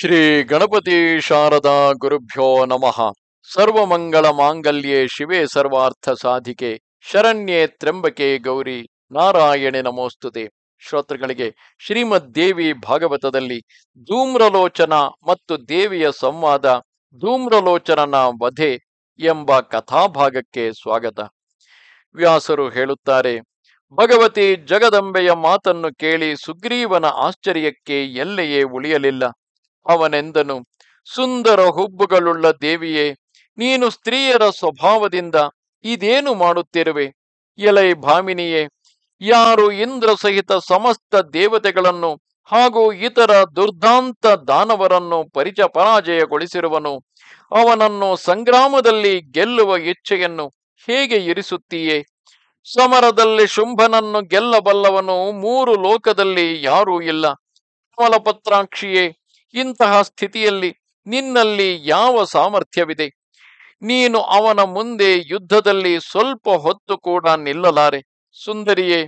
ಶ್ರೀ ಗಣಪತಿ ಶಾರದಾ ಗುರುಭ್ಯೋ ನಮಃ ಸರ್ವಮಂಗಳ ಮಾಂಗಲ್ಯೇ ಶಿವೆ ಸರ್ವಾರ್ಥ ಸಾಧಿಕೆ ಶರಣ್ಯೆ ತ್ರಂಬಕೆ ಗೌರಿ ನಾರಾಯಣೆ ನಮೋಸ್ತುತೆ ಶ್ರೋತೃಗಳಿಗೆ ಶ್ರೀಮದ್ ದೇವಿ ಭಾಗವತದಲ್ಲಿ ಧೂಮ್ರಲೋಚನ ಮತ್ತು ದೇವಿಯ ಸಂವಾದ ಧೂಮ್ರಲೋಚನನ ವಧೆ ಎಂಬ ಕಥಾಭಾಗಕ್ಕೆ ಸ್ವಾಗತ ವ್ಯಾಸರು ಹೇಳುತ್ತಾರೆ ಭಗವತಿ ಜಗದಂಬೆಯ ಮಾತನ್ನು ಕೇಳಿ ಸುಗ್ರೀವನ ಆಶ್ಚರ್ಯಕ್ಕೆ ಎಲ್ಲೆಯೇ ಉಳಿಯಲಿಲ್ಲ ಅವನೆಂದನು ಸುಂದರ ಹುಬ್ಬುಗಳುಳ್ಳ ದೇವಿಯೇ ನೀನು ಸ್ತ್ರೀಯರ ಸ್ವಭಾವದಿಂದ ಇದೇನು ಮಾಡುತ್ತಿರುವೆ ಎಲೈ ಭಾಮಿನಿಯೇ ಯಾರು ಇಂದ್ರ ಸಹಿತ ಸಮಸ್ತ ದೇವತೆಗಳನ್ನು ಹಾಗೂ ಇತರ ದುರ್ದಾಂತ ದಾನವರನ್ನು ಪರಿಚ ಪರಾಜಯಗೊಳಿಸಿರುವನು ಅವನನ್ನು ಸಂಗ್ರಾಮದಲ್ಲಿ ಗೆಲ್ಲುವ ಇಚ್ಛೆಯನ್ನು ಹೇಗೆ ಇರಿಸುತ್ತೀಯೇ ಸಮರದಲ್ಲಿ ಶುಂಭನನ್ನು ಗೆಲ್ಲಬಲ್ಲವನು ಮೂರು ಲೋಕದಲ್ಲಿ ಯಾರೂ ಇಲ್ಲ ಕಮಲಪತ್ರಾಕ್ಷಿಯೇ ಇಂತಹ ಸ್ಥಿತಿಯಲ್ಲಿ ನಿನ್ನಲ್ಲಿ ಯಾವ ಸಾಮರ್ಥ್ಯವಿದೆ ನೀನು ಅವನ ಮುಂದೆ ಯುದ್ಧದಲ್ಲಿ ಸ್ವಲ್ಪ ಹೊತ್ತು ಕೂಡ ನಿಲ್ಲಲಾರೆ ಸುಂದರಿಯೇ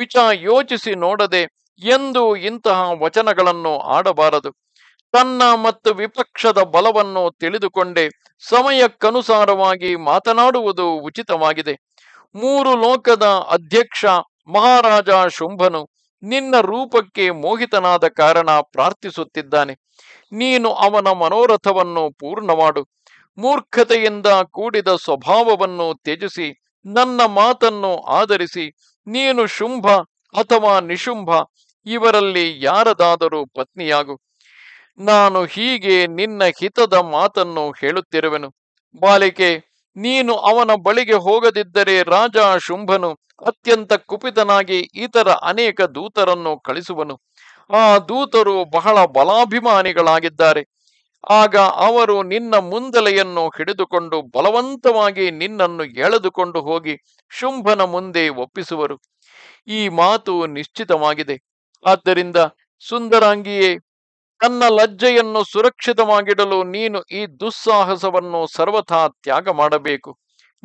ವಿಚ ಯೋಚಿಸಿ ನೋಡದೆ ಎಂದು ಇಂತಹ ವಚನಗಳನ್ನು ಆಡಬಾರದು ತನ್ನ ಮತ್ತು ವಿಪಕ್ಷದ ಬಲವನ್ನು ತಿಳಿದುಕೊಂಡೆ ಸಮಯಕ್ಕನುಸಾರವಾಗಿ ಮಾತನಾಡುವುದು ಉಚಿತವಾಗಿದೆ ಮೂರು ಲೋಕದ ಅಧ್ಯಕ್ಷ ಮಹಾರಾಜ ಶುಂಭನು ನಿನ್ನ ರೂಪಕ್ಕೆ ಮೋಹಿತನಾದ ಕಾರಣ ಪ್ರಾರ್ಥಿಸುತ್ತಿದ್ದಾನೆ ನೀನು ಅವನ ಮನೋರಥವನ್ನು ಪೂರ್ಣ ಮಾಡು ಮೂರ್ಖತೆಯಿಂದ ಕೂಡಿದ ಸ್ವಭಾವವನ್ನು ತ್ಯಜಿಸಿ ನನ್ನ ಮಾತನ್ನು ಆಧರಿಸಿ ನೀನು ಶುಂಭ ಅಥವಾ ನಿಶುಂಭ ಇವರಲ್ಲಿ ಯಾರದಾದರೂ ಪತ್ನಿಯಾಗು ನಾನು ಹೀಗೆ ನಿನ್ನ ಹಿತದ ಮಾತನ್ನು ಹೇಳುತ್ತಿರುವೆನು ಬಾಲಿಕೆ ನೀನು ಅವನ ಬಳಿಗೆ ಹೋಗದಿದ್ದರೆ ರಾಜ ಶುಂಭನು ಅತ್ಯಂತ ಕುಪಿತನಾಗಿ ಇತರ ಅನೇಕ ದೂತರನ್ನು ಕಳಿಸುವನು ಆ ದೂತರು ಬಹಳ ಬಲಾಭಿಮಾನಿಗಳಾಗಿದ್ದಾರೆ ಆಗ ಅವರು ನಿನ್ನ ಮುಂದಲೆಯನ್ನು ಹಿಡಿದುಕೊಂಡು ಬಲವಂತವಾಗಿ ನಿನ್ನನ್ನು ಎಳೆದುಕೊಂಡು ಹೋಗಿ ಶುಂಭನ ಮುಂದೆ ಒಪ್ಪಿಸುವರು ಈ ಮಾತು ನಿಶ್ಚಿತವಾಗಿದೆ ಆದ್ದರಿಂದ ಸುಂದರಾಂಗಿಯೇ ತನ್ನ ಲಜ್ಜೆಯನ್ನು ಸುರಕ್ಷಿತವಾಗಿಡಲು ನೀನು ಈ ದುಸ್ಸಾಹಸವನ್ನು ಸರ್ವಥಾ ತ್ಯಾಗ ಮಾಡಬೇಕು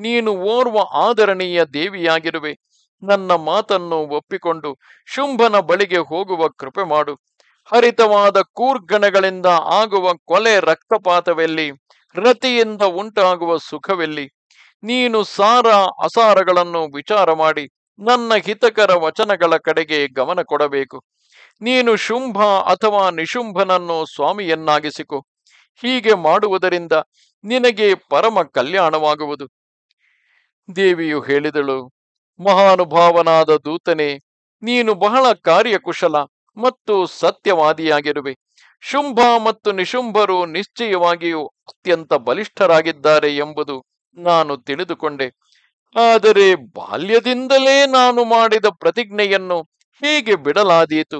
ನೀನು ಓರ್ವ ಆದರಣೀಯ ದೇವಿಯಾಗಿರುವೆ ನನ್ನ ಮಾತನ್ನು ಒಪ್ಪಿಕೊಂಡು ಶುಂಭನ ಬಳಿಗೆ ಹೋಗುವ ಕೃಪೆ ಮಾಡು ಹರಿತವಾದ ಕೂರ್ಗಣಗಳಿಂದ ಆಗುವ ಕೊಲೆ ರಕ್ತಪಾತವೆಲ್ಲಿ ರತಿಯಿಂದ ಉಂಟಾಗುವ ಸುಖವೆಲ್ಲಿ ನೀನು ಸಾರ ಅಸಾರಗಳನ್ನು ವಿಚಾರ ಮಾಡಿ ನನ್ನ ಹಿತಕರ ವಚನಗಳ ಕಡೆಗೆ ಗಮನ ಕೊಡಬೇಕು ನೀನು ಶುಂಭ ಅಥವಾ ನಿಶುಂಭನನ್ನು ಸ್ವಾಮಿಯನ್ನಾಗಿಸಿಕೊ ಹೀಗೆ ಮಾಡುವುದರಿಂದ ನಿನಗೆ ಪರಮ ಕಲ್ಯಾಣವಾಗುವುದು ದೇವಿಯು ಹೇಳಿದಳು ಮಹಾನುಭಾವನಾದ ದೂತನೆ ನೀನು ಬಹಳ ಕಾರ್ಯಕುಶಲ ಮತ್ತು ಸತ್ಯವಾದಿಯಾಗಿರುವೆ ಶುಂಭ ಮತ್ತು ನಿಶುಂಭರು ನಿಶ್ಚಯವಾಗಿಯೂ ಅತ್ಯಂತ ಬಲಿಷ್ಠರಾಗಿದ್ದಾರೆ ಎಂಬುದು ನಾನು ತಿಳಿದುಕೊಂಡೆ ಆದರೆ ಬಾಲ್ಯದಿಂದಲೇ ನಾನು ಮಾಡಿದ ಪ್ರತಿಜ್ಞೆಯನ್ನು ಹೀಗೆ ಬಿಡಲಾದೀತು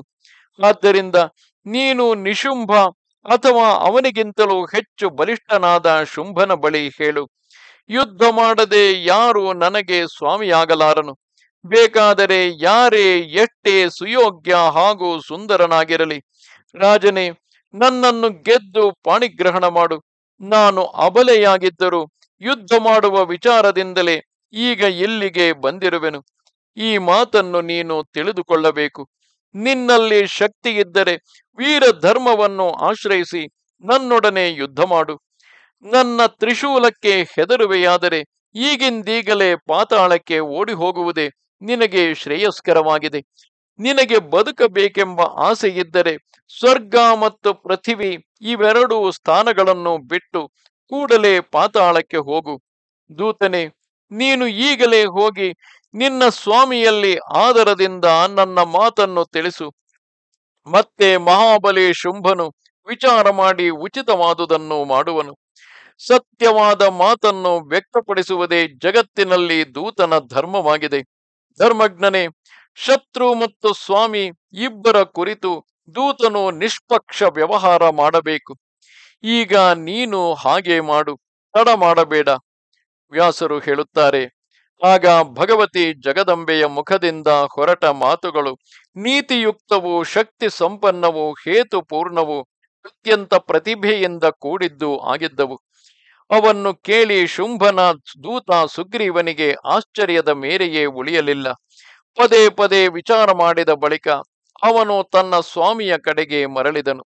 ಆದ್ದರಿಂದ ನೀನು ನಿಶುಂಭ ಅಥವಾ ಅವನಿಗಿಂತಲೂ ಹೆಚ್ಚು ಬಲಿಷ್ಠನಾದ ಶುಂಭನ ಬಳಿ ಹೇಳು ಯುದ್ಧ ಮಾಡದೆ ಯಾರು ನನಗೆ ಸ್ವಾಮಿಯಾಗಲಾರನು ಬೇಕಾದರೆ ಯಾರೇ ಎಷ್ಟೇ ಸುಯೋಗ್ಯ ಹಾಗೂ ಸುಂದರನಾಗಿರಲಿ ರಾಜನೇ ನನ್ನನ್ನು ಗೆದ್ದು ಪಾಣಿಗ್ರಹಣ ಮಾಡು ನಾನು ಅಬಲೆಯಾಗಿದ್ದರೂ ಯುದ್ಧ ಮಾಡುವ ವಿಚಾರದಿಂದಲೇ ಈಗ ಇಲ್ಲಿಗೆ ಬಂದಿರುವೆನು ಈ ಮಾತನ್ನು ನೀನು ತಿಳಿದುಕೊಳ್ಳಬೇಕು ನಿನ್ನಲ್ಲಿ ಶಕ್ತಿಯಿದ್ದರೆ ವೀರ ಧರ್ಮವನ್ನು ಆಶ್ರಯಿಸಿ ನನ್ನೊಡನೆ ಯುದ್ಧ ಮಾಡು ನನ್ನ ತ್ರಿಶೂಲಕ್ಕೆ ಹೆದರುವೆಯಾದರೆ ಈಗಿಂದೀಗಲೇ ಪಾತಾಳಕ್ಕೆ ಓಡಿ ಹೋಗುವುದೇ ನಿನಗೆ ಶ್ರೇಯಸ್ಕರವಾಗಿದೆ ನಿನಗೆ ಬದುಕಬೇಕೆಂಬ ಆಸೆಯಿದ್ದರೆ ಸ್ವರ್ಗ ಮತ್ತು ಪೃಥಿವಿ ಇವೆರಡೂ ಸ್ಥಾನಗಳನ್ನು ಬಿಟ್ಟು ಕೂಡಲೇ ಪಾತಾಳಕ್ಕೆ ಹೋಗು ದೂತನೆ ನೀನು ಈಗಲೇ ಹೋಗಿ ನಿನ್ನ ಸ್ವಾಮಿಯಲ್ಲಿ ಆದರದಿಂದ ನನ್ನ ಮಾತನ್ನು ತಿಳಿಸು ಮತ್ತೆ ಮಹಾಬಲಿ ಶುಂಭನು ವಿಚಾರ ಮಾಡಿ ಉಚಿತವಾದುದನ್ನು ಮಾಡುವನು ಸತ್ಯವಾದ ಮಾತನ್ನು ವ್ಯಕ್ತಪಡಿಸುವುದೇ ಜಗತ್ತಿನಲ್ಲಿ ದೂತನ ಧರ್ಮವಾಗಿದೆ ಧರ್ಮಜ್ಞನೇ ಶತ್ರು ಮತ್ತು ಸ್ವಾಮಿ ಇಬ್ಬರ ಕುರಿತು ದೂತನು ನಿಷ್ಪಕ್ಷ ವ್ಯವಹಾರ ಮಾಡಬೇಕು ಈಗ ನೀನು ಹಾಗೆ ಮಾಡು ತಡ ಮಾಡಬೇಡ ವ್ಯಾಸರು ಹೇಳುತ್ತಾರೆ ಆಗ ಭಗವತಿ ಜಗದಂಬೆಯ ಮುಖದಿಂದ ಹೊರಟ ಮಾತುಗಳು ನೀತಿಯುಕ್ತವೂ ಶಕ್ತಿ ಸಂಪನ್ನವೂ ಹೇತುಪೂರ್ಣವೂ ಅತ್ಯಂತ ಪ್ರತಿಭೆಯಿಂದ ಕೂಡಿದ್ದು ಆಗಿದ್ದವು ಅವನ್ನು ಕೇಳಿ ಶುಂಭನ ದೂತ ಸುಗ್ರೀವನಿಗೆ ಆಶ್ಚರ್ಯದ ಮೇರೆಯೇ ಉಳಿಯಲಿಲ್ಲ ಪದೇ ಪದೇ ವಿಚಾರ ಮಾಡಿದ ಬಳಿಕ ಅವನು ತನ್ನ ಸ್ವಾಮಿಯ ಕಡೆಗೆ ಮರಳಿದನು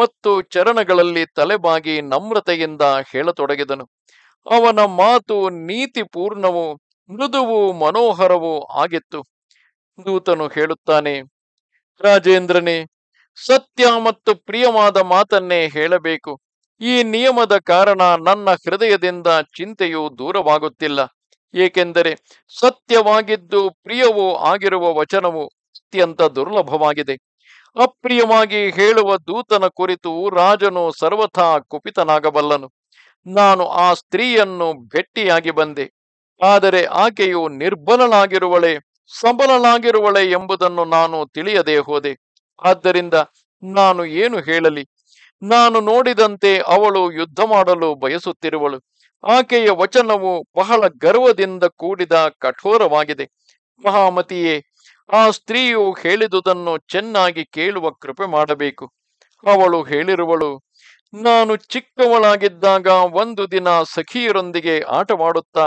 ಮತ್ತು ಚರಣಗಳಲ್ಲಿ ತಲೆಬಾಗಿ ನಮ್ರತೆಯಿಂದ ಹೇಳತೊಡಗಿದನು ಅವನ ಮಾತು ನೀತಿಪೂರ್ಣವೂ ಮೃದುವು ಮನೋಹರವೂ ಆಗಿತ್ತು ದೂತನು ಹೇಳುತ್ತಾನೆ ರಾಜೇಂದ್ರನೇ ಸತ್ಯ ಮತ್ತು ಪ್ರಿಯವಾದ ಮಾತನ್ನೇ ಹೇಳಬೇಕು ಈ ನಿಯಮದ ಕಾರಣ ನನ್ನ ಹೃದಯದಿಂದ ಚಿಂತೆಯು ದೂರವಾಗುತ್ತಿಲ್ಲ ಏಕೆಂದರೆ ಸತ್ಯವಾಗಿದ್ದು ಪ್ರಿಯವೂ ಆಗಿರುವ ವಚನವು ಅತ್ಯಂತ ದುರ್ಲಭವಾಗಿದೆ ಅಪ್ರಿಯವಾಗಿ ಹೇಳುವ ದೂತನ ಕುರಿತು ರಾಜನು ಸರ್ವಥಾ ಕುಪಿತನಾಗಬಲ್ಲನು ನಾನು ಆ ಸ್ತ್ರೀಯನ್ನು ಭೆಟ್ಟಿಯಾಗಿ ಬಂದೆ ಆದರೆ ಆಕೆಯು ನಿರ್ಬಲನಾಗಿರುವಳೆ ಸಬಲನಾಗಿರುವಳೆ ಎಂಬುದನ್ನು ನಾನು ತಿಳಿಯದೆ ಹೋದೆ ಆದ್ದರಿಂದ ನಾನು ಏನು ಹೇಳಲಿ ನಾನು ನೋಡಿದಂತೆ ಅವಳು ಯುದ್ಧ ಮಾಡಲು ಬಯಸುತ್ತಿರುವಳು ಆಕೆಯ ವಚನವು ಬಹಳ ಗರ್ವದಿಂದ ಕೂಡಿದ ಕಠೋರವಾಗಿದೆ ಮಹಾಮತಿಯೇ ಆ ಸ್ತ್ರೀಯು ಹೇಳಿದುದನ್ನು ಚೆನ್ನಾಗಿ ಕೇಳುವ ಕೃಪೆ ಮಾಡಬೇಕು ಅವಳು ಹೇಳಿರುವಳು ನಾನು ಚಿಕ್ಕವಳಾಗಿದ್ದಾಗ ಒಂದು ದಿನ ಸಖಿಯರೊಂದಿಗೆ ಆಟವಾಡುತ್ತಾ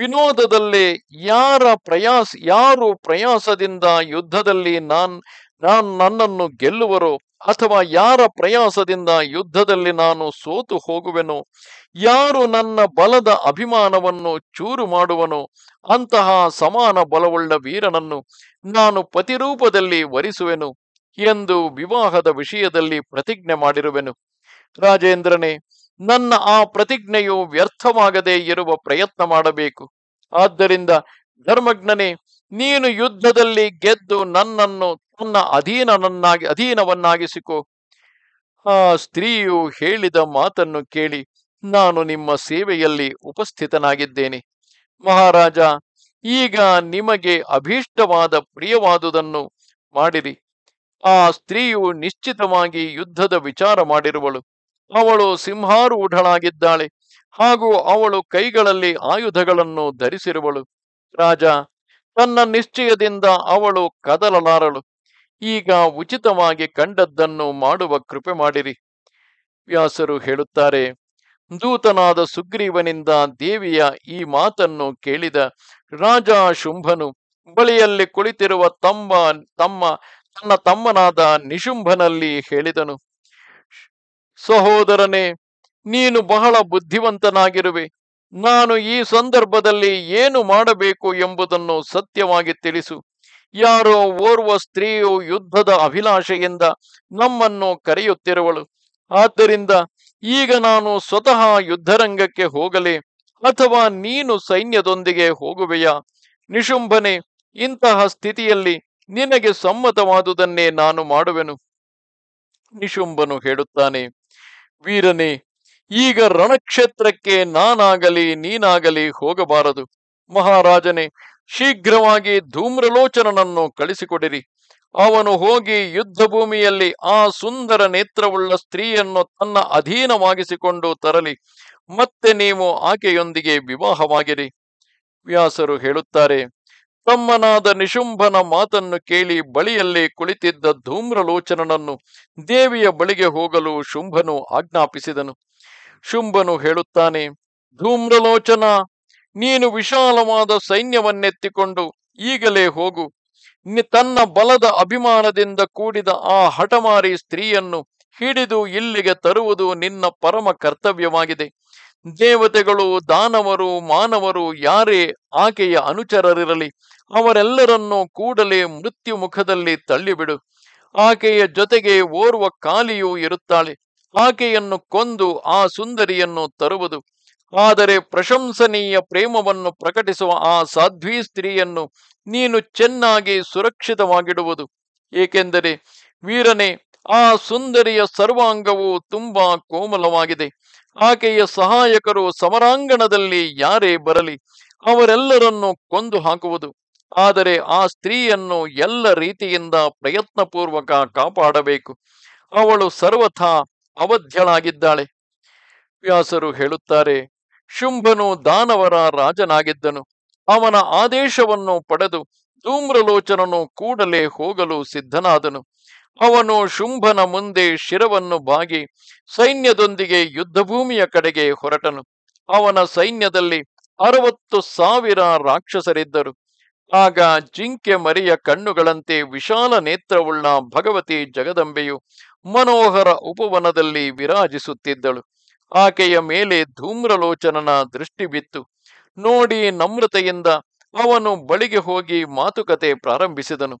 ವಿನೋದದಲ್ಲೇ ಯಾರ ಪ್ರಯಾಸ ಯಾರು ಪ್ರಯಾಸದಿಂದ ಯುದ್ಧದಲ್ಲಿ ನಾನ್ ನಾನು ನನ್ನನ್ನು ಗೆಲ್ಲುವರೋ ಅಥವಾ ಯಾರ ಪ್ರಯಾಸದಿಂದ ಯುದ್ಧದಲ್ಲಿ ನಾನು ಸೋತು ಹೋಗುವೆನು ಯಾರು ನನ್ನ ಬಲದ ಅಭಿಮಾನವನ್ನು ಚೂರು ಮಾಡುವನು ಅಂತಹ ಸಮಾನ ಬಲವುಳ್ಳ ವೀರನನ್ನು ನಾನು ಪತಿರೂಪದಲ್ಲಿ ವರಿಸುವೆನು ಎಂದು ವಿವಾಹದ ವಿಷಯದಲ್ಲಿ ಪ್ರತಿಜ್ಞೆ ಮಾಡಿರುವೆನು ರಾಜೇಂದ್ರನೇ ನನ್ನ ಆ ಪ್ರತಿಜ್ಞೆಯು ವ್ಯರ್ಥವಾಗದೇ ಇರುವ ಪ್ರಯತ್ನ ಮಾಡಬೇಕು ಆದ್ದರಿಂದ ಧರ್ಮಜ್ಞನೇ ನೀನು ಯುದ್ಧದಲ್ಲಿ ಗೆದ್ದು ನನ್ನನ್ನು ಅಧೀನನನ್ನಾಗಿ ಅಧೀನವನ್ನಾಗಿಸಿಕೊ ಆ ಸ್ತ್ರೀಯು ಹೇಳಿದ ಮಾತನ್ನು ಕೇಳಿ ನಾನು ನಿಮ್ಮ ಸೇವೆಯಲ್ಲಿ ಉಪಸ್ಥಿತನಾಗಿದ್ದೇನೆ ಮಹಾರಾಜ ಈಗ ನಿಮಗೆ ಅಭೀಷ್ಟವಾದ ಪ್ರಿಯವಾದುದನ್ನು ಮಾಡಿರಿ ಆ ಸ್ತ್ರೀಯು ನಿಶ್ಚಿತವಾಗಿ ಯುದ್ಧದ ವಿಚಾರ ಮಾಡಿರುವಳು ಅವಳು ಸಿಂಹಾರೂಢಳಾಗಿದ್ದಾಳೆ ಹಾಗೂ ಅವಳು ಕೈಗಳಲ್ಲಿ ಆಯುಧಗಳನ್ನು ಧರಿಸಿರುವಳು ರಾಜ ತನ್ನ ನಿಶ್ಚಯದಿಂದ ಅವಳು ಕದಲಲಾರಳು ಈಗ ಉಚಿತವಾಗಿ ಕಂಡದ್ದನ್ನು ಮಾಡುವ ಕೃಪೆ ಮಾಡಿರಿ ವ್ಯಾಸರು ಹೇಳುತ್ತಾರೆ ದೂತನಾದ ಸುಗ್ರೀವನಿಂದ ದೇವಿಯ ಈ ಮಾತನ್ನು ಕೇಳಿದ ರಾಜ ಶುಂಭನು ಬಳಿಯಲ್ಲಿ ಕುಳಿತಿರುವ ತಮ್ಮ ತಮ್ಮ ತನ್ನ ತಮ್ಮನಾದ ನಿಶುಂಭನಲ್ಲಿ ಹೇಳಿದನು ಸಹೋದರನೇ ನೀನು ಬಹಳ ಬುದ್ಧಿವಂತನಾಗಿರುವೆ ನಾನು ಈ ಸಂದರ್ಭದಲ್ಲಿ ಏನು ಮಾಡಬೇಕು ಎಂಬುದನ್ನು ಸತ್ಯವಾಗಿ ತಿಳಿಸು ಯಾರೋ ಓರ್ವ ಸ್ತ್ರೀಯು ಯುದ್ಧದ ಅಭಿಲಾಷೆಯಿಂದ ನಮ್ಮನ್ನು ಕರೆಯುತ್ತಿರುವಳು ಆದ್ದರಿಂದ ಈಗ ನಾನು ಸ್ವತಃ ಯುದ್ಧರಂಗಕ್ಕೆ ಹೋಗಲಿ ಅಥವಾ ನೀನು ಸೈನ್ಯದೊಂದಿಗೆ ಹೋಗುವೆಯಾ ನಿಶುಂಭನೆ ಇಂತಹ ಸ್ಥಿತಿಯಲ್ಲಿ ನಿನಗೆ ಸಮ್ಮತವಾದುದನ್ನೇ ನಾನು ಮಾಡುವೆನು ನಿಶುಂಭನು ಹೇಳುತ್ತಾನೆ ವೀರನೇ ಈಗ ರಣಕ್ಷೇತ್ರಕ್ಕೆ ನಾನಾಗಲಿ ನೀನಾಗಲಿ ಹೋಗಬಾರದು ಮಹಾರಾಜನೇ ಶೀಘ್ರವಾಗಿ ಧೂಮ್ರಲೋಚನನನ್ನು ಕಳಿಸಿಕೊಡಿರಿ ಅವನು ಹೋಗಿ ಯುದ್ಧ ಭೂಮಿಯಲ್ಲಿ ಆ ಸುಂದರ ನೇತ್ರವುಳ್ಳ ಸ್ತ್ರೀಯನ್ನು ತನ್ನ ಅಧೀನವಾಗಿಸಿಕೊಂಡು ತರಲಿ ಮತ್ತೆ ನೀವು ಆಕೆಯೊಂದಿಗೆ ವಿವಾಹವಾಗಿರಿ ವ್ಯಾಸರು ಹೇಳುತ್ತಾರೆ ತಮ್ಮನಾದ ನಿಶುಂಭನ ಮಾತನ್ನು ಕೇಳಿ ಬಳಿಯಲ್ಲಿ ಕುಳಿತಿದ್ದ ಧೂಮ್ರಲೋಚನನನ್ನು ದೇವಿಯ ಬಳಿಗೆ ಹೋಗಲು ಶುಂಭನು ಆಜ್ಞಾಪಿಸಿದನು ಶುಂಭನು ಹೇಳುತ್ತಾನೆ ಧೂಮ್ರಲೋಚನ ನೀನು ವಿಶಾಲವಾದ ಸೈನ್ಯವನ್ನೆತ್ತಿಕೊಂಡು ಈಗಲೇ ಹೋಗು ತನ್ನ ಬಲದ ಅಭಿಮಾನದಿಂದ ಕೂಡಿದ ಆ ಹಠಮಾರಿ ಸ್ತ್ರೀಯನ್ನು ಹಿಡಿದು ಇಲ್ಲಿಗೆ ತರುವುದು ನಿನ್ನ ಪರಮ ಕರ್ತವ್ಯವಾಗಿದೆ ದೇವತೆಗಳು ದಾನವರು ಮಾನವರು ಯಾರೇ ಆಕೆಯ ಅನುಚರರಿರಲಿ ಅವರೆಲ್ಲರನ್ನೂ ಕೂಡಲೇ ಮೃತ್ಯು ಮುಖದಲ್ಲಿ ತಳ್ಳಿಬಿಡು ಆಕೆಯ ಜೊತೆಗೆ ಓರ್ವ ಕಾಲಿಯೂ ಇರುತ್ತಾಳೆ ಆಕೆಯನ್ನು ಕೊಂದು ಆ ಸುಂದರಿಯನ್ನು ತರುವುದು ಆದರೆ ಪ್ರಶಂಸನೀಯ ಪ್ರೇಮವನ್ನು ಪ್ರಕಟಿಸುವ ಆ ಸಾಧ್ವಿ ಸ್ತ್ರೀಯನ್ನು ನೀನು ಚೆನ್ನಾಗಿ ಸುರಕ್ಷಿತವಾಗಿಡುವುದು ಏಕೆಂದರೆ ವೀರನೇ ಆ ಸುಂದರಿಯ ಸರ್ವಾಂಗವು ತುಂಬಾ ಕೋಮಲವಾಗಿದೆ ಆಕೆಯ ಸಹಾಯಕರು ಸಮರಾಂಗಣದಲ್ಲಿ ಯಾರೇ ಬರಲಿ ಅವರೆಲ್ಲರನ್ನು ಕೊಂದು ಹಾಕುವುದು ಆದರೆ ಆ ಸ್ತ್ರೀಯನ್ನು ಎಲ್ಲ ರೀತಿಯಿಂದ ಪ್ರಯತ್ನಪೂರ್ವಕ ಕಾಪಾಡಬೇಕು ಅವಳು ಸರ್ವಥಾ ಅವಧ್ಯಳಾಗಿದ್ದಾಳೆ ವ್ಯಾಸರು ಹೇಳುತ್ತಾರೆ ಶುಂಭನು ದಾನವರ ರಾಜನಾಗಿದ್ದನು ಅವನ ಆದೇಶವನ್ನು ಪಡೆದು ಧೂಮ್ರಲೋಚನನು ಕೂಡಲೇ ಹೋಗಲು ಸಿದ್ಧನಾದನು ಅವನು ಶುಂಭನ ಮುಂದೆ ಶಿರವನ್ನು ಬಾಗಿ ಸೈನ್ಯದೊಂದಿಗೆ ಯುದ್ಧಭೂಮಿಯ ಕಡೆಗೆ ಹೊರಟನು ಅವನ ಸೈನ್ಯದಲ್ಲಿ ಅರವತ್ತು ಸಾವಿರ ರಾಕ್ಷಸರಿದ್ದರು ಆಗ ಜಿಂಕೆ ಮರಿಯ ಕಣ್ಣುಗಳಂತೆ ವಿಶಾಲ ನೇತ್ರವುಳ್ಳ ಭಗವತಿ ಜಗದಂಬೆಯು ಮನೋಹರ ಉಪವನದಲ್ಲಿ ವಿರಾಜಿಸುತ್ತಿದ್ದಳು ಆಕೆಯ ಮೇಲೆ ಧೂಮ್ರಲೋಚನನ ದೃಷ್ಟಿ ಬಿತ್ತು ನೋಡಿ ನಮ್ರತೆಯಿಂದ ಅವನು ಬಳಿಗೆ ಹೋಗಿ ಮಾತುಕತೆ ಪ್ರಾರಂಭಿಸಿದನು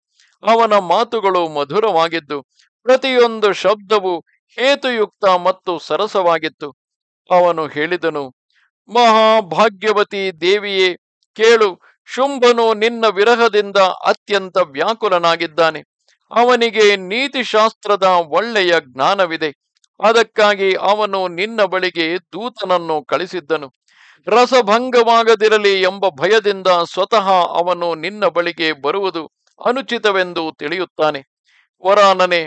ಅವನ ಮಾತುಗಳು ಮಧುರವಾಗಿದ್ದು ಪ್ರತಿಯೊಂದು ಶಬ್ದವು ಹೇತುಯುಕ್ತ ಮತ್ತು ಸರಸವಾಗಿತ್ತು ಅವನು ಹೇಳಿದನು ಮಹಾಭಾಗ್ಯವತಿ ದೇವಿಯೇ ಕೇಳು ಶುಂಭನು ನಿನ್ನ ವಿರಹದಿಂದ ಅತ್ಯಂತ ವ್ಯಾಕುಲನಾಗಿದ್ದಾನೆ ಅವನಿಗೆ ನೀತಿಶಾಸ್ತ್ರದ ಒಳ್ಳೆಯ ಜ್ಞಾನವಿದೆ ಅದಕ್ಕಾಗಿ ಅವನು ನಿನ್ನ ಬಳಿಗೆ ದೂತನನ್ನು ಕಳಿಸಿದ್ದನು ರಸಭಂಗವಾಗದಿರಲಿ ಎಂಬ ಭಯದಿಂದ ಸ್ವತಃ ಅವನು ನಿನ್ನ ಬಳಿಗೆ ಬರುವುದು ಅನುಚಿತವೆಂದು ತಿಳಿಯುತ್ತಾನೆ ವರಾನನೆ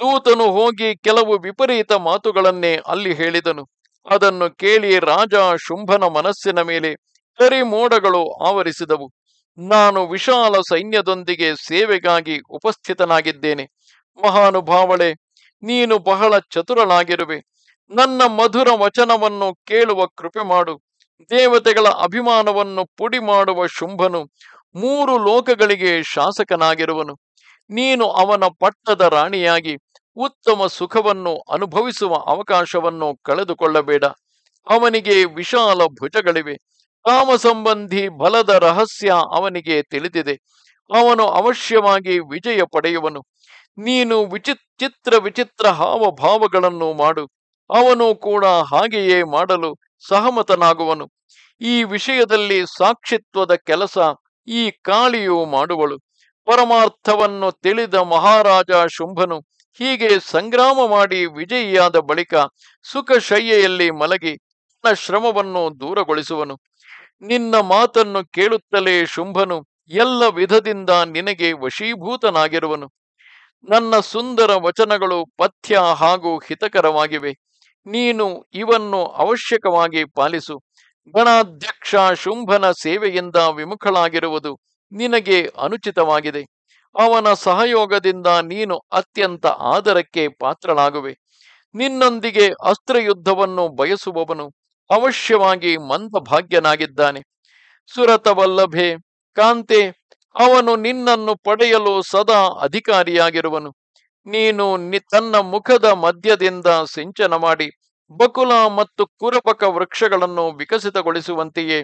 ದೂತನು ಹೋಗಿ ಕೆಲವು ವಿಪರೀತ ಮಾತುಗಳನ್ನೇ ಅಲ್ಲಿ ಹೇಳಿದನು ಅದನ್ನು ಕೇಳಿ ರಾಜ ಶುಂಭನ ಮನಸ್ಸಿನ ಮೇಲೆ ಕರಿಮೋಡಗಳು ಆವರಿಸಿದವು ನಾನು ವಿಶಾಲ ಸೈನ್ಯದೊಂದಿಗೆ ಸೇವೆಗಾಗಿ ಉಪಸ್ಥಿತನಾಗಿದ್ದೇನೆ ಮಹಾನುಭಾವಳೆ ನೀನು ಬಹಳ ಚತುರನಾಗಿರುವೆ ನನ್ನ ಮಧುರ ವಚನವನ್ನು ಕೇಳುವ ಕೃಪೆ ಮಾಡು ದೇವತೆಗಳ ಅಭಿಮಾನವನ್ನು ಪುಡಿ ಮಾಡುವ ಶುಂಭನು ಮೂರು ಲೋಕಗಳಿಗೆ ಶಾಸಕನಾಗಿರುವನು ನೀನು ಅವನ ಪಟ್ಟದ ರಾಣಿಯಾಗಿ ಉತ್ತಮ ಸುಖವನ್ನು ಅನುಭವಿಸುವ ಅವಕಾಶವನ್ನು ಕಳೆದುಕೊಳ್ಳಬೇಡ ಅವನಿಗೆ ವಿಶಾಲ ಭುಜಗಳಿವೆ ಕಾಮ ಸಂಬಂಧಿ ಬಲದ ರಹಸ್ಯ ಅವನಿಗೆ ತಿಳಿದಿದೆ ಅವನು ಅವಶ್ಯವಾಗಿ ವಿಜಯ ಪಡೆಯುವನು ನೀನು ವಿಚಿತ್ರ ವಿಚಿತ್ರ ಹಾವಭಾವಗಳನ್ನು ಮಾಡು ಅವನು ಕೂಡ ಹಾಗೆಯೇ ಮಾಡಲು ಸಹಮತನಾಗುವನು ಈ ವಿಷಯದಲ್ಲಿ ಸಾಕ್ಷಿತ್ವದ ಕೆಲಸ ಈ ಕಾಳಿಯು ಮಾಡುವಳು ಪರಮಾರ್ಥವನ್ನು ತಿಳಿದ ಮಹಾರಾಜ ಶುಂಭನು ಹೀಗೆ ಸಂಗ್ರಾಮ ಮಾಡಿ ವಿಜಯಿಯಾದ ಬಳಿಕ ಸುಖಶಯ್ಯೆಯಲ್ಲಿ ಮಲಗಿ ತನ್ನ ಶ್ರಮವನ್ನು ದೂರಗೊಳಿಸುವನು ನಿನ್ನ ಮಾತನ್ನು ಕೇಳುತ್ತಲೇ ಶುಂಭನು ಎಲ್ಲ ವಿಧದಿಂದ ನಿನಗೆ ವಶೀಭೂತನಾಗಿರುವನು ನನ್ನ ಸುಂದರ ವಚನಗಳು ಪಥ್ಯ ಹಾಗೂ ಹಿತಕರವಾಗಿವೆ ನೀನು ಇವನ್ನು ಅವಶ್ಯಕವಾಗಿ ಪಾಲಿಸು ಗಣಾಧ್ಯಕ್ಷ ಶುಂಭನ ಸೇವೆಯಿಂದ ವಿಮುಖಳಾಗಿರುವುದು ನಿನಗೆ ಅನುಚಿತವಾಗಿದೆ ಅವನ ಸಹಯೋಗದಿಂದ ನೀನು ಅತ್ಯಂತ ಆದರಕ್ಕೆ ಪಾತ್ರಳಾಗುವೆ ನಿನ್ನೊಂದಿಗೆ ಅಸ್ತ್ರಯುದ್ಧವನ್ನು ಬಯಸುವವನು ಅವಶ್ಯವಾಗಿ ಮಂದಭಾಗ್ಯನಾಗಿದ್ದಾನೆ ಸುರತವಲ್ಲಭೆ ಕಾಂತೆ ಅವನು ನಿನ್ನನ್ನು ಪಡೆಯಲು ಸದಾ ಅಧಿಕಾರಿಯಾಗಿರುವನು ನೀನು ತನ್ನ ಮುಖದ ಮಧ್ಯದಿಂದ ಸಿಂಚನ ಮಾಡಿ ಬಕುಲ ಮತ್ತು ಕುರಪಕ ವೃಕ್ಷಗಳನ್ನು ವಿಕಸಿತಗೊಳಿಸುವಂತೆಯೇ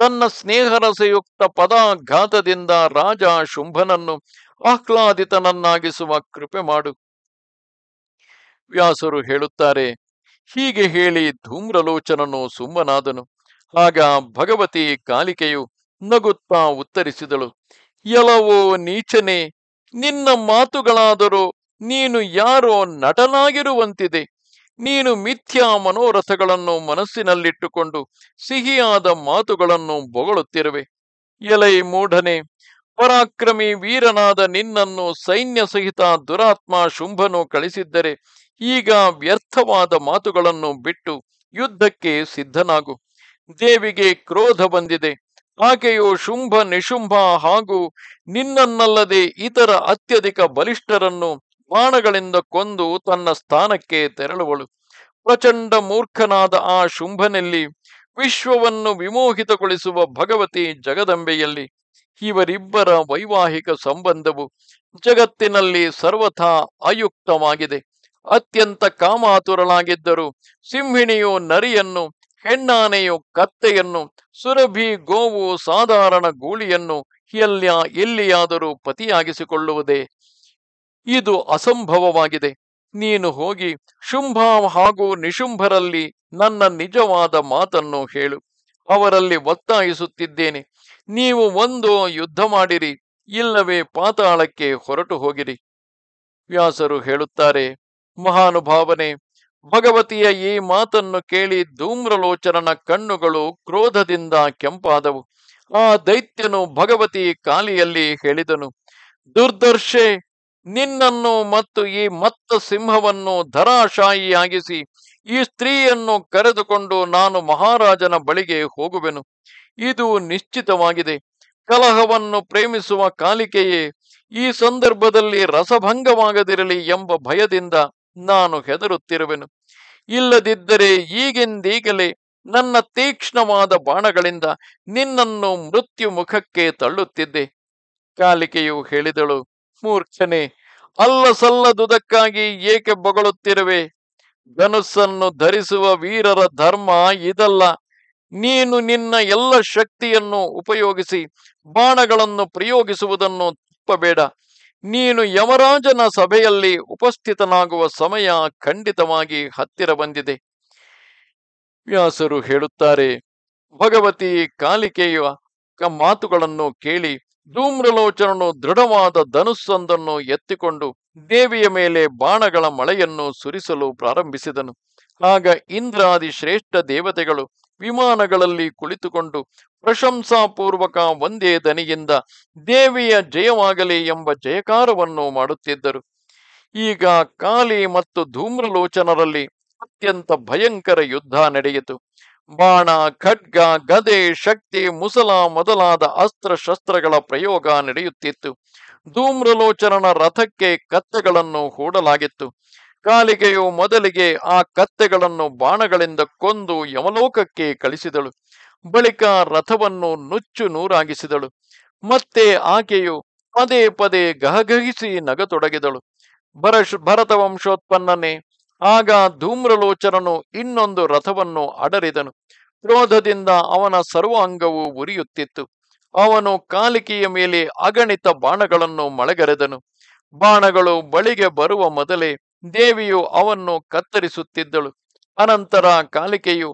ತನ್ನ ಸ್ನೇಹರಸಯುಕ್ತ ಪದಾಘಾತದಿಂದ ರಾಜ ಶುಂಭನನ್ನು ಆಹ್ಲಾದಿತನನ್ನಾಗಿಸುವ ಕೃಪೆ ಮಾಡು ವ್ಯಾಸರು ಹೇಳುತ್ತಾರೆ ಹೀಗೆ ಹೇಳಿ ಧೂಮ್ರಲೋಚನನು ಸುಮ್ಮನಾದನು ಆಗ ಭಗವತಿ ಕಾಲಿಕೆಯು ನಗುತ್ತಾ ಉತ್ತರಿಸಿದಳು ಎಲವೋ ನೀಚನೆ ನಿನ್ನ ಮಾತುಗಳಾದರೂ ನೀನು ಯಾರೋ ನಟನಾಗಿರುವಂತಿದೆ ನೀನು ಮಿಥ್ಯಾ ಮನೋರಥಗಳನ್ನು ಮನಸ್ಸಿನಲ್ಲಿಟ್ಟುಕೊಂಡು ಸಿಹಿಯಾದ ಮಾತುಗಳನ್ನು ಬೊಗಳುತ್ತಿರುವೆ ಎಲೈ ಮೂಢನೆ ಪರಾಕ್ರಮಿ ವೀರನಾದ ನಿನ್ನನ್ನು ಸೈನ್ಯ ಸಹಿತ ದುರಾತ್ಮ ಶುಂಭನು ಕಳಿಸಿದ್ದರೆ ಈಗ ವ್ಯರ್ಥವಾದ ಮಾತುಗಳನ್ನು ಬಿಟ್ಟು ಯುದ್ಧಕ್ಕೆ ಸಿದ್ಧನಾಗು ದೇವಿಗೆ ಕ್ರೋಧ ಬಂದಿದೆ ಆಕೆಯು ಶುಂಭ ನಿಶುಂಭ ಹಾಗೂ ನಿನ್ನನ್ನಲ್ಲದೆ ಇತರ ಅತ್ಯಧಿಕ ಬಲಿಷ್ಠರನ್ನು ಬಾಣಗಳಿಂದ ಕೊಂದು ತನ್ನ ಸ್ಥಾನಕ್ಕೆ ತೆರಳುವಳು ಪ್ರಚಂಡ ಮೂರ್ಖನಾದ ಆ ಶುಂಭನಲ್ಲಿ ವಿಶ್ವವನ್ನು ವಿಮೋಹಿತಗೊಳಿಸುವ ಭಗವತಿ ಜಗದಂಬೆಯಲ್ಲಿ ಇವರಿಬ್ಬರ ವೈವಾಹಿಕ ಸಂಬಂಧವು ಜಗತ್ತಿನಲ್ಲಿ ಸರ್ವಥಾ ಅಯುಕ್ತವಾಗಿದೆ ಅತ್ಯಂತ ಕಾಮಾತುರಳಾಗಿದ್ದರೂ ಸಿಂಹಿಣಿಯು ನರಿಯನ್ನು ಹೆಣ್ಣಾನೆಯು ಕತ್ತೆಯನ್ನು ಸುರಭಿ ಗೋವು ಸಾಧಾರಣ ಗೂಳಿಯನ್ನು ಎಲ್ಯ ಎಲ್ಲಿಯಾದರೂ ಪತಿಯಾಗಿಸಿಕೊಳ್ಳುವುದೇ ಇದು ಅಸಂಭವವಾಗಿದೆ ನೀನು ಹೋಗಿ ಶುಂಭ ಹಾಗೂ ನಿಶುಂಭರಲ್ಲಿ ನನ್ನ ನಿಜವಾದ ಮಾತನ್ನು ಹೇಳು ಅವರಲ್ಲಿ ಒತ್ತಾಯಿಸುತ್ತಿದ್ದೇನೆ ನೀವು ಒಂದು ಯುದ್ಧ ಮಾಡಿರಿ ಇಲ್ಲವೇ ಪಾತಾಳಕ್ಕೆ ಹೊರಟು ಹೋಗಿರಿ ವ್ಯಾಸರು ಹೇಳುತ್ತಾರೆ ಮಹಾನುಭಾವನೆ ಭಗವತಿಯ ಈ ಮಾತನ್ನು ಕೇಳಿ ಧೂಮ್ರಲೋಚನನ ಕಣ್ಣುಗಳು ಕ್ರೋಧದಿಂದ ಕೆಂಪಾದವು ಆ ದೈತ್ಯನು ಭಗವತಿ ಕಾಲಿಯಲ್ಲಿ ಹೇಳಿದನು ದುರ್ದರ್ಶೆ ನಿನ್ನನ್ನು ಮತ್ತು ಈ ಮತ್ತ ಸಿಂಹವನ್ನು ಧರಾಶಾಯಿಯಾಗಿಸಿ ಈ ಸ್ತ್ರೀಯನ್ನು ಕರೆದುಕೊಂಡು ನಾನು ಮಹಾರಾಜನ ಬಳಿಗೆ ಹೋಗುವೆನು ಇದು ನಿಶ್ಚಿತವಾಗಿದೆ ಕಲಹವನ್ನು ಪ್ರೇಮಿಸುವ ಕಾಲಿಕೆಯೇ ಈ ಸಂದರ್ಭದಲ್ಲಿ ರಸಭಂಗವಾಗದಿರಲಿ ಎಂಬ ಭಯದಿಂದ ನಾನು ಹೆದರುತ್ತಿರುವೆನು ಇಲ್ಲದಿದ್ದರೆ ಈಗಿಂದೀಗಲೇ ನನ್ನ ತೀಕ್ಷ್ಣವಾದ ಬಾಣಗಳಿಂದ ನಿನ್ನನ್ನು ಮೃತ್ಯು ಮುಖಕ್ಕೆ ತಳ್ಳುತ್ತಿದ್ದೆ ಕಾಲಿಕೆಯು ಹೇಳಿದಳು ಮೂರ್ಛನೆ ಅಲ್ಲಸಲ್ಲದುದಕ್ಕಾಗಿ ಏಕೆ ಬೊಗಳುತ್ತಿರುವೆ ಧನುಸ್ಸನ್ನು ಧರಿಸುವ ವೀರರ ಧರ್ಮ ಇದಲ್ಲ ನೀನು ನಿನ್ನ ಎಲ್ಲ ಶಕ್ತಿಯನ್ನು ಉಪಯೋಗಿಸಿ ಬಾಣಗಳನ್ನು ಪ್ರಯೋಗಿಸುವುದನ್ನು ತಪ್ಪಬೇಡ ನೀನು ಯಮರಾಜನ ಸಭೆಯಲ್ಲಿ ಉಪಸ್ಥಿತನಾಗುವ ಸಮಯ ಖಂಡಿತವಾಗಿ ಹತ್ತಿರ ಬಂದಿದೆ ವ್ಯಾಸರು ಹೇಳುತ್ತಾರೆ ಭಗವತಿ ಕಾಲಿಕೆಯ ಮಾತುಗಳನ್ನು ಕೇಳಿ ಧೂಮ್ರಲೋಚನನು ದೃಢವಾದ ಧನುಸ್ಸೊಂದನ್ನು ಎತ್ತಿಕೊಂಡು ದೇವಿಯ ಮೇಲೆ ಬಾಣಗಳ ಮಳೆಯನ್ನು ಸುರಿಸಲು ಪ್ರಾರಂಭಿಸಿದನು ಆಗ ಇಂದ್ರಾದಿ ಶ್ರೇಷ್ಠ ದೇವತೆಗಳು ವಿಮಾನಗಳಲ್ಲಿ ಕುಳಿತುಕೊಂಡು ಪ್ರಶಂಸಾಪೂರ್ವಕ ಒಂದೇ ದನಿಯಿಂದ ದೇವಿಯ ಜಯವಾಗಲಿ ಎಂಬ ಜಯಕಾರವನ್ನು ಮಾಡುತ್ತಿದ್ದರು ಈಗ ಕಾಲಿ ಮತ್ತು ಧೂಮ್ರಲೋಚನರಲ್ಲಿ ಅತ್ಯಂತ ಭಯಂಕರ ಯುದ್ಧ ನಡೆಯಿತು ಬಾಣ ಖಡ್ಗ ಗದೆ ಶಕ್ತಿ ಮುಸಲ ಮೊದಲಾದ ಅಸ್ತ್ರ ಶಸ್ತ್ರಗಳ ಪ್ರಯೋಗ ನಡೆಯುತ್ತಿತ್ತು ಧೂಮ್ರಲೋಚನ ರಥಕ್ಕೆ ಕತ್ತೆಗಳನ್ನು ಹೂಡಲಾಗಿತ್ತು ಕಾಲಿಗೆಯು ಮೊದಲಿಗೆ ಆ ಕತ್ತೆಗಳನ್ನು ಬಾಣಗಳಿಂದ ಕೊಂದು ಯಮಲೋಕಕ್ಕೆ ಕಳಿಸಿದಳು ಬಳಿಕ ರಥವನ್ನು ನುಚ್ಚು ನೂರಾಗಿಸಿದಳು ಮತ್ತೆ ಆಕೆಯು ಪದೇ ಪದೇ ಗಹಗಹಿಸಿ ನಗತೊಡಗಿದಳು ಭರಶ್ ಭರತ ವಂಶೋತ್ಪನ್ನನೆ ಆಗ ಧೂಮ್ರಲೋಚನನು ಇನ್ನೊಂದು ರಥವನ್ನು ಅಡರಿದನು ಕ್ರೋಧದಿಂದ ಅವನ ಸರ್ವಾಂಗವು ಉರಿಯುತ್ತಿತ್ತು ಅವನು ಕಾಲಿಕೆಯ ಮೇಲೆ ಅಗಣಿತ ಬಾಣಗಳನ್ನು ಮಳೆಗರೆದನು ಬಾಣಗಳು ಬಳಿಗೆ ಬರುವ ಮೊದಲೇ ದೇವಿಯು ಅವನ್ನು ಕತ್ತರಿಸುತ್ತಿದ್ದಳು ಅನಂತರ ಕಾಲಿಕೆಯು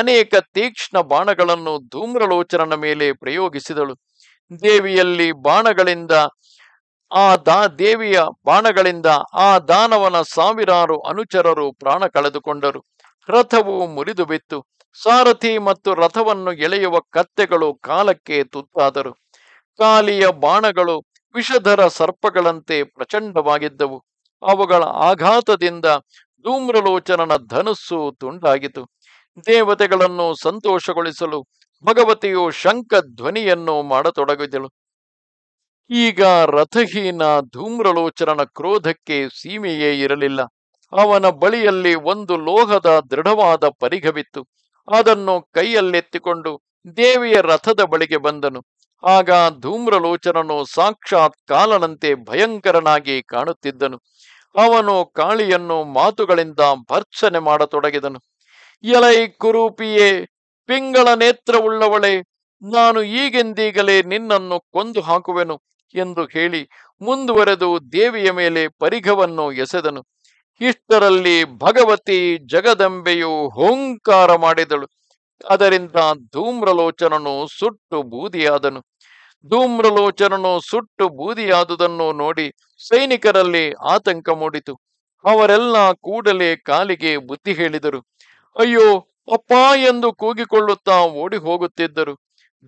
ಅನೇಕ ತೀಕ್ಷ್ಣ ಬಾಣಗಳನ್ನು ಧೂಮ್ರಲೋಚನನ ಮೇಲೆ ಪ್ರಯೋಗಿಸಿದಳು ದೇವಿಯಲ್ಲಿ ಬಾಣಗಳಿಂದ ಆ ದಾ ದೇವಿಯ ಬಾಣಗಳಿಂದ ಆ ದಾನವನ ಸಾವಿರಾರು ಅನುಚರರು ಪ್ರಾಣ ಕಳೆದುಕೊಂಡರು ರಥವು ಮುರಿದು ಬಿತ್ತು ಸಾರಥಿ ಮತ್ತು ರಥವನ್ನು ಎಳೆಯುವ ಕತ್ತೆಗಳು ಕಾಲಕ್ಕೆ ತುತ್ತಾದರು ಕಾಲಿಯ ಬಾಣಗಳು ವಿಷಧರ ಸರ್ಪಗಳಂತೆ ಪ್ರಚಂಡವಾಗಿದ್ದವು ಅವುಗಳ ಆಘಾತದಿಂದ ಧೂಮ್ರಲೋಚನನ ಧನಸ್ಸು ತುಂಡಾಗಿತು ದೇವತೆಗಳನ್ನು ಸಂತೋಷಗೊಳಿಸಲು ಭಗವತಿಯು ಶಂಕ ಧ್ವನಿಯನ್ನು ಮಾಡತೊಡಗಿದಳು ಈಗ ರಥಹೀನ ಧೂಮ್ರಲೋಚನನ ಕ್ರೋಧಕ್ಕೆ ಸೀಮೆಯೇ ಇರಲಿಲ್ಲ ಅವನ ಬಳಿಯಲ್ಲಿ ಒಂದು ಲೋಹದ ದೃಢವಾದ ಪರಿಘವಿತ್ತು ಅದನ್ನು ಕೈಯಲ್ಲೆತ್ತಿಕೊಂಡು ದೇವಿಯ ರಥದ ಬಳಿಗೆ ಬಂದನು ಆಗ ಧೂಮ್ರಲೋಚನನು ಸಾಕ್ಷಾತ್ ಕಾಲನಂತೆ ಭಯಂಕರನಾಗಿ ಕಾಣುತ್ತಿದ್ದನು ಅವನು ಕಾಳಿಯನ್ನು ಮಾತುಗಳಿಂದ ಭರ್ಸನೆ ಮಾಡತೊಡಗಿದನು ಎಲೈ ಕುರೂಪಿಯೇ ಪಿಂಗಳ ನೇತ್ರವುಳ್ಳವಳೆ ನಾನು ಈಗೆಂದೀಗಲೇ ನಿನ್ನನ್ನು ಕೊಂದು ಹಾಕುವೆನು ಎಂದು ಹೇಳಿ ಮುಂದುವರೆದು ದೇವಿಯ ಮೇಲೆ ಪರಿಘವನ್ನು ಎಸೆದನು ಇಷ್ಟರಲ್ಲಿ ಭಗವತಿ ಜಗದಂಬೆಯು ಹೋಂಕಾರ ಮಾಡಿದಳು ಅದರಿಂದ ಧೂಮ್ರಲೋಚನನು ಸುಟ್ಟು ಬೂದಿಯಾದನು ಧೂಮ್ರಲೋಚನನು ಸುಟ್ಟು ಬೂದಿಯಾದುದನ್ನು ನೋಡಿ ಸೈನಿಕರಲ್ಲಿ ಆತಂಕ ಮೂಡಿತು ಅವರೆಲ್ಲ ಕೂಡಲೇ ಕಾಲಿಗೆ ಬುದ್ಧಿ ಹೇಳಿದರು ಅಯ್ಯೋ ಅಪ್ಪ ಎಂದು ಕೂಗಿಕೊಳ್ಳುತ್ತಾ ಓಡಿ ಹೋಗುತ್ತಿದ್ದರು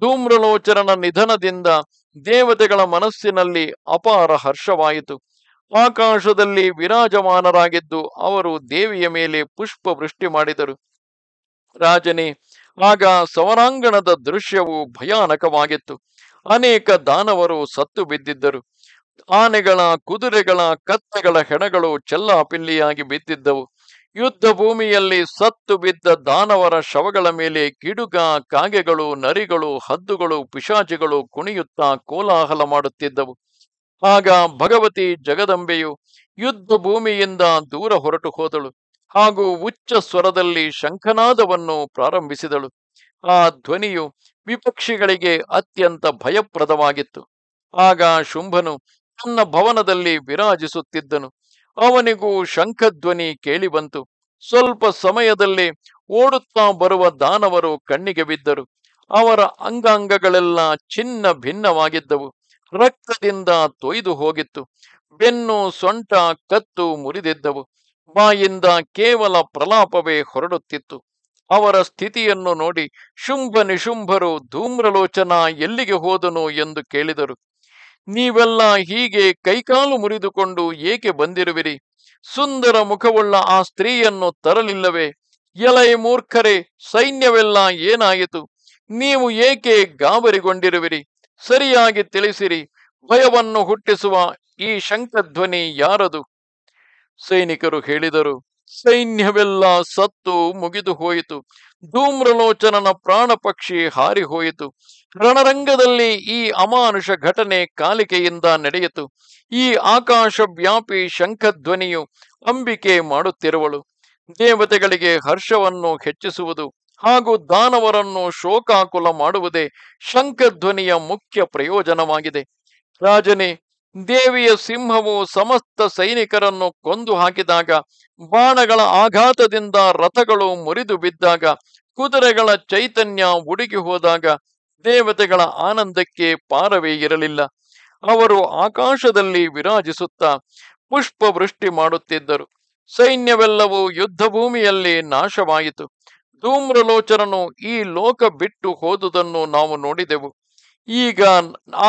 ಧೂಮ್ರಲೋಚನನ ನಿಧನದಿಂದ ದೇವತೆಗಳ ಮನಸ್ಸಿನಲ್ಲಿ ಅಪಾರ ಹರ್ಷವಾಯಿತು ಆಕಾಶದಲ್ಲಿ ವಿರಾಜಮಾನರಾಗಿದ್ದು ಅವರು ದೇವಿಯ ಮೇಲೆ ಪುಷ್ಪವೃಷ್ಟಿ ವೃಷ್ಟಿ ಮಾಡಿದರು ರಾಜನೇ ಆಗ ಸವರಾಂಗಣದ ದೃಶ್ಯವು ಭಯಾನಕವಾಗಿತ್ತು ಅನೇಕ ದಾನವರು ಸತ್ತು ಬಿದ್ದಿದ್ದರು ಆನೆಗಳ ಕುದುರೆಗಳ ಕತ್ತೆಗಳ ಹೆಣಗಳು ಚೆಲ್ಲಾಪಿಲ್ಲಿಯಾಗಿ ಬಿದ್ದಿದ್ದವು ಯುದ್ಧ ಭೂಮಿಯಲ್ಲಿ ಸತ್ತು ಬಿದ್ದ ದಾನವರ ಶವಗಳ ಮೇಲೆ ಗಿಡುಗ ಕಾಗೆಗಳು ನರಿಗಳು ಹದ್ದುಗಳು ಪಿಶಾಚಿಗಳು ಕುಣಿಯುತ್ತಾ ಕೋಲಾಹಲ ಮಾಡುತ್ತಿದ್ದವು ಆಗ ಭಗವತಿ ಜಗದಂಬೆಯು ಯುದ್ಧ ಭೂಮಿಯಿಂದ ದೂರ ಹೊರಟು ಹೋದಳು ಹಾಗೂ ಉಚ್ಚ ಸ್ವರದಲ್ಲಿ ಶಂಖನಾದವನ್ನು ಪ್ರಾರಂಭಿಸಿದಳು ಆ ಧ್ವನಿಯು ವಿಪಕ್ಷಿಗಳಿಗೆ ಅತ್ಯಂತ ಭಯಪ್ರದವಾಗಿತ್ತು ಆಗ ಶುಂಭನು ತನ್ನ ಭವನದಲ್ಲಿ ವಿರಾಜಿಸುತ್ತಿದ್ದನು ಅವನಿಗೂ ಶಂಖಧ್ವನಿ ಕೇಳಿಬಂತು ಸ್ವಲ್ಪ ಸಮಯದಲ್ಲಿ ಓಡುತ್ತಾ ಬರುವ ದಾನವರು ಕಣ್ಣಿಗೆ ಬಿದ್ದರು ಅವರ ಅಂಗಾಂಗಗಳೆಲ್ಲ ಚಿನ್ನ ಭಿನ್ನವಾಗಿದ್ದವು ರಕ್ತದಿಂದ ತೊಯ್ದು ಹೋಗಿತ್ತು ಬೆನ್ನು ಸೊಂಟ ಕತ್ತು ಮುರಿದಿದ್ದವು ಬಾಯಿಂದ ಕೇವಲ ಪ್ರಲಾಪವೇ ಹೊರಡುತ್ತಿತ್ತು ಅವರ ಸ್ಥಿತಿಯನ್ನು ನೋಡಿ ಶುಂಭ ನಿಶುಂಭರು ಧೂಮ್ರಲೋಚನ ಎಲ್ಲಿಗೆ ಹೋದನು ಎಂದು ಕೇಳಿದರು ನೀವೆಲ್ಲ ಹೀಗೆ ಕೈಕಾಲು ಮುರಿದುಕೊಂಡು ಏಕೆ ಬಂದಿರುವಿರಿ ಸುಂದರ ಮುಖವುಳ್ಳ ಆ ಸ್ತ್ರೀಯನ್ನು ತರಲಿಲ್ಲವೇ ಎಲೈ ಮೂರ್ಖರೆ ಸೈನ್ಯವೆಲ್ಲ ಏನಾಯಿತು ನೀವು ಏಕೆ ಗಾಬರಿಗೊಂಡಿರುವಿರಿ ಸರಿಯಾಗಿ ತಿಳಿಸಿರಿ ಭಯವನ್ನು ಹುಟ್ಟಿಸುವ ಈ ಶಂಕಧ್ವನಿ ಯಾರದು ಸೈನಿಕರು ಹೇಳಿದರು ಸೈನ್ಯವೆಲ್ಲ ಸತ್ತು ಮುಗಿದು ಹೋಯಿತು ಧೂಮ್ರಲೋಚನನ ಪ್ರಾಣ ಪಕ್ಷಿ ಹಾರಿ ಹೋಯಿತು ರಣರಂಗದಲ್ಲಿ ಈ ಅಮಾನುಷ ಘಟನೆ ಕಾಲಿಕೆಯಿಂದ ನಡೆಯಿತು ಈ ಆಕಾಶ ವ್ಯಾಪಿ ಶಂಖಧ್ವನಿಯು ಅಂಬಿಕೆ ಮಾಡುತ್ತಿರುವಳು ದೇವತೆಗಳಿಗೆ ಹರ್ಷವನ್ನು ಹೆಚ್ಚಿಸುವುದು ಹಾಗೂ ದಾನವರನ್ನು ಶೋಕಾಕುಲ ಮಾಡುವುದೇ ಶಂಖಧ್ವನಿಯ ಮುಖ್ಯ ಪ್ರಯೋಜನವಾಗಿದೆ ರಾಜನೇ ದೇವಿಯ ಸಿಂಹವು ಸಮಸ್ತ ಸೈನಿಕರನ್ನು ಕೊಂದು ಹಾಕಿದಾಗ ಬಾಣಗಳ ಆಘಾತದಿಂದ ರಥಗಳು ಮುರಿದು ಬಿದ್ದಾಗ ಕುದುರೆಗಳ ಚೈತನ್ಯ ಉಡುಗಿ ಹೋದಾಗ ದೇವತೆಗಳ ಆನಂದಕ್ಕೆ ಪಾರವೇ ಇರಲಿಲ್ಲ ಅವರು ಆಕಾಶದಲ್ಲಿ ವಿರಾಜಿಸುತ್ತಾ ಪುಷ್ಪವೃಷ್ಟಿ ಮಾಡುತ್ತಿದ್ದರು ಸೈನ್ಯವೆಲ್ಲವೂ ಯುದ್ಧ ಭೂಮಿಯಲ್ಲಿ ನಾಶವಾಯಿತು ಧೂಮ್ರಲೋಚನನು ಈ ಲೋಕ ಬಿಟ್ಟು ಹೋದುದನ್ನು ನಾವು ನೋಡಿದೆವು ಈಗ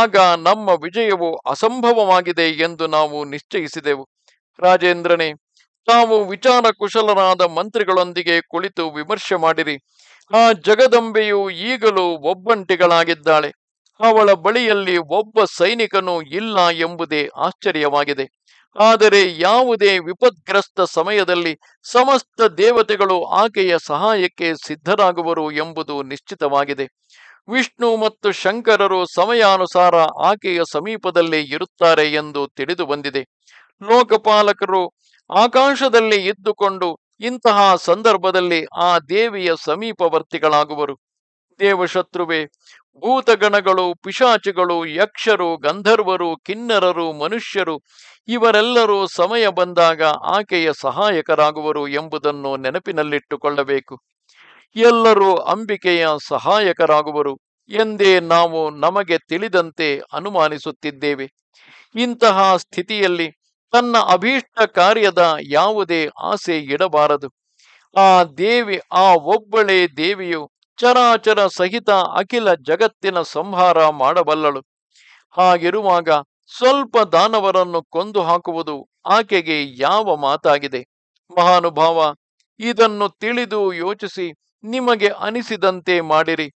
ಆಗ ನಮ್ಮ ವಿಜಯವು ಅಸಂಭವವಾಗಿದೆ ಎಂದು ನಾವು ನಿಶ್ಚಯಿಸಿದೆವು ರಾಜೇಂದ್ರನೇ ತಾವು ವಿಚಾರ ಕುಶಲರಾದ ಮಂತ್ರಿಗಳೊಂದಿಗೆ ಕುಳಿತು ವಿಮರ್ಶೆ ಮಾಡಿರಿ ಆ ಜಗದಂಬೆಯು ಈಗಲೂ ಒಬ್ಬಂಟಿಗಳಾಗಿದ್ದಾಳೆ ಅವಳ ಬಳಿಯಲ್ಲಿ ಒಬ್ಬ ಸೈನಿಕನು ಇಲ್ಲ ಎಂಬುದೇ ಆಶ್ಚರ್ಯವಾಗಿದೆ ಆದರೆ ಯಾವುದೇ ವಿಪದ್ಗ್ರಸ್ತ ಸಮಯದಲ್ಲಿ ಸಮಸ್ತ ದೇವತೆಗಳು ಆಕೆಯ ಸಹಾಯಕ್ಕೆ ಸಿದ್ಧರಾಗುವರು ಎಂಬುದು ನಿಶ್ಚಿತವಾಗಿದೆ ವಿಷ್ಣು ಮತ್ತು ಶಂಕರರು ಸಮಯಾನುಸಾರ ಆಕೆಯ ಸಮೀಪದಲ್ಲಿ ಇರುತ್ತಾರೆ ಎಂದು ತಿಳಿದು ಬಂದಿದೆ ಲೋಕಪಾಲಕರು ಆಕಾಶದಲ್ಲಿ ಇದ್ದುಕೊಂಡು ಇಂತಹ ಸಂದರ್ಭದಲ್ಲಿ ಆ ದೇವಿಯ ಸಮೀಪವರ್ತಿಗಳಾಗುವರು ದೇವಶತ್ರುವೆ ಭೂತಗಣಗಳು ಪಿಶಾಚಿಗಳು ಯಕ್ಷರು ಗಂಧರ್ವರು ಕಿನ್ನರರು ಮನುಷ್ಯರು ಇವರೆಲ್ಲರೂ ಸಮಯ ಬಂದಾಗ ಆಕೆಯ ಸಹಾಯಕರಾಗುವರು ಎಂಬುದನ್ನು ನೆನಪಿನಲ್ಲಿಟ್ಟುಕೊಳ್ಳಬೇಕು ಎಲ್ಲರೂ ಅಂಬಿಕೆಯ ಸಹಾಯಕರಾಗುವರು ಎಂದೇ ನಾವು ನಮಗೆ ತಿಳಿದಂತೆ ಅನುಮಾನಿಸುತ್ತಿದ್ದೇವೆ ಇಂತಹ ಸ್ಥಿತಿಯಲ್ಲಿ ತನ್ನ ಅಭೀಷ್ಟ ಕಾರ್ಯದ ಯಾವುದೇ ಆಸೆ ಇಡಬಾರದು ಆ ದೇವಿ ಆ ಒಬ್ಬಳೇ ದೇವಿಯು ಚರಾಚರ ಸಹಿತ ಅಖಿಲ ಜಗತ್ತಿನ ಸಂಹಾರ ಮಾಡಬಲ್ಲಳು ಹಾಗಿರುವಾಗ ಸ್ವಲ್ಪ ದಾನವರನ್ನು ಕೊಂದು ಹಾಕುವುದು ಆಕೆಗೆ ಯಾವ ಮಾತಾಗಿದೆ ಮಹಾನುಭಾವ ಇದನ್ನು ತಿಳಿದು ಯೋಚಿಸಿ ನಿಮಗೆ ಅನಿಸಿದಂತೆ ಮಾಡಿರಿ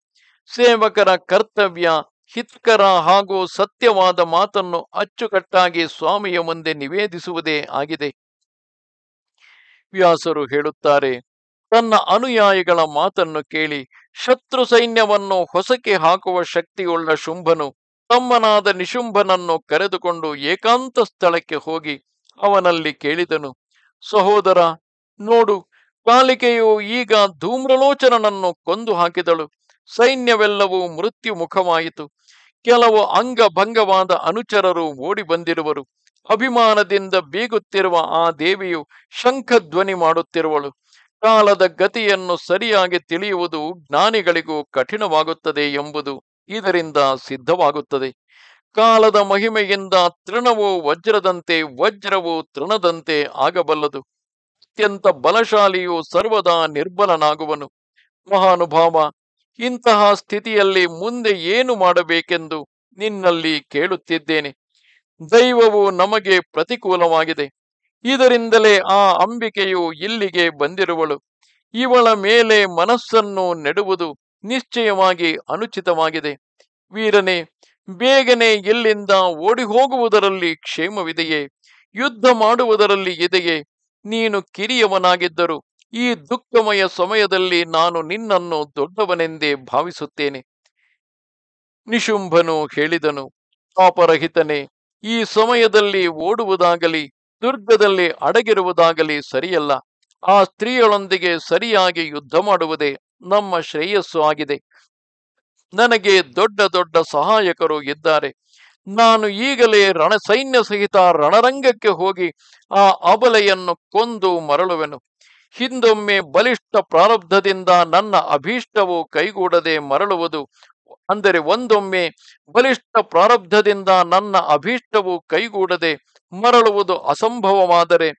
ಸೇವಕರ ಕರ್ತವ್ಯ ಹಿತ್ಕರ ಹಾಗೂ ಸತ್ಯವಾದ ಮಾತನ್ನು ಅಚ್ಚುಕಟ್ಟಾಗಿ ಸ್ವಾಮಿಯ ಮುಂದೆ ನಿವೇದಿಸುವುದೇ ಆಗಿದೆ ವ್ಯಾಸರು ಹೇಳುತ್ತಾರೆ ತನ್ನ ಅನುಯಾಯಿಗಳ ಮಾತನ್ನು ಕೇಳಿ ಶತ್ರು ಸೈನ್ಯವನ್ನು ಹೊಸಕೆ ಹಾಕುವ ಶಕ್ತಿಯುಳ್ಳ ಶುಂಭನು ತಮ್ಮನಾದ ನಿಶುಂಭನನ್ನು ಕರೆದುಕೊಂಡು ಏಕಾಂತ ಸ್ಥಳಕ್ಕೆ ಹೋಗಿ ಅವನಲ್ಲಿ ಕೇಳಿದನು ಸಹೋದರ ನೋಡು ಕಾಲಿಕೆಯು ಈಗ ಧೂಮ್ರಲೋಚನನನ್ನು ಕೊಂದು ಹಾಕಿದಳು ಸೈನ್ಯವೆಲ್ಲವೂ ಮೃತ್ಯು ಮುಖವಾಯಿತು ಕೆಲವು ಅಂಗಭಂಗವಾದ ಅನುಚರರು ಓಡಿ ಬಂದಿರುವರು ಅಭಿಮಾನದಿಂದ ಬೀಗುತ್ತಿರುವ ಆ ದೇವಿಯು ಶಂಖಧ್ವನಿ ಮಾಡುತ್ತಿರುವಳು ಕಾಲದ ಗತಿಯನ್ನು ಸರಿಯಾಗಿ ತಿಳಿಯುವುದು ಜ್ಞಾನಿಗಳಿಗೂ ಕಠಿಣವಾಗುತ್ತದೆ ಎಂಬುದು ಇದರಿಂದ ಸಿದ್ಧವಾಗುತ್ತದೆ ಕಾಲದ ಮಹಿಮೆಯಿಂದ ತೃಣವು ವಜ್ರದಂತೆ ವಜ್ರವು ತೃಣದಂತೆ ಆಗಬಲ್ಲದು ಅತ್ಯಂತ ಬಲಶಾಲಿಯು ಸರ್ವದಾ ನಿರ್ಬಲನಾಗುವನು ಮಹಾನುಭಾವ ಇಂತಹ ಸ್ಥಿತಿಯಲ್ಲಿ ಮುಂದೆ ಏನು ಮಾಡಬೇಕೆಂದು ನಿನ್ನಲ್ಲಿ ಕೇಳುತ್ತಿದ್ದೇನೆ ದೈವವು ನಮಗೆ ಪ್ರತಿಕೂಲವಾಗಿದೆ ಇದರಿಂದಲೇ ಆ ಅಂಬಿಕೆಯು ಇಲ್ಲಿಗೆ ಬಂದಿರುವಳು ಇವಳ ಮೇಲೆ ಮನಸ್ಸನ್ನು ನೆಡುವುದು ನಿಶ್ಚಯವಾಗಿ ಅನುಚಿತವಾಗಿದೆ ವೀರನೇ ಬೇಗನೆ ಇಲ್ಲಿಂದ ಓಡಿ ಹೋಗುವುದರಲ್ಲಿ ಕ್ಷೇಮವಿದೆಯೇ ಯುದ್ಧ ಮಾಡುವುದರಲ್ಲಿ ಇದೆಯೇ ನೀನು ಕಿರಿಯವನಾಗಿದ್ದರು ಈ ದುಃಖಮಯ ಸಮಯದಲ್ಲಿ ನಾನು ನಿನ್ನನ್ನು ದೊಡ್ಡವನೆಂದೇ ಭಾವಿಸುತ್ತೇನೆ ನಿಶುಂಭನು ಹೇಳಿದನು ಪಾಪರಹಿತನೇ ಈ ಸಮಯದಲ್ಲಿ ಓಡುವುದಾಗಲಿ ದುರ್ಗದಲ್ಲಿ ಅಡಗಿರುವುದಾಗಲಿ ಸರಿಯಲ್ಲ ಆ ಸ್ತ್ರೀಯೊಳೊಂದಿಗೆ ಸರಿಯಾಗಿ ಯುದ್ಧ ಮಾಡುವುದೇ ನಮ್ಮ ಶ್ರೇಯಸ್ಸು ಆಗಿದೆ ನನಗೆ ದೊಡ್ಡ ದೊಡ್ಡ ಸಹಾಯಕರು ಇದ್ದಾರೆ ನಾನು ಈಗಲೇ ರಣಸೈನ್ಯ ಸಹಿತ ರಣರಂಗಕ್ಕೆ ಹೋಗಿ ಆ ಅಬಲೆಯನ್ನು ಕೊಂದು ಮರಳುವೆನು ಹಿಂದೊಮ್ಮೆ ಬಲಿಷ್ಠ ಪ್ರಾರಬ್ಧದಿಂದ ನನ್ನ ಅಭೀಷ್ಟವು ಕೈಗೂಡದೆ ಮರಳುವುದು ಅಂದರೆ ಒಂದೊಮ್ಮೆ ಬಲಿಷ್ಠ ಪ್ರಾರಬ್ಧದಿಂದ ನನ್ನ ಅಭೀಷ್ಟವು ಕೈಗೂಡದೆ ಮರಳುವುದು ಅಸಂಭವವಾದರೆ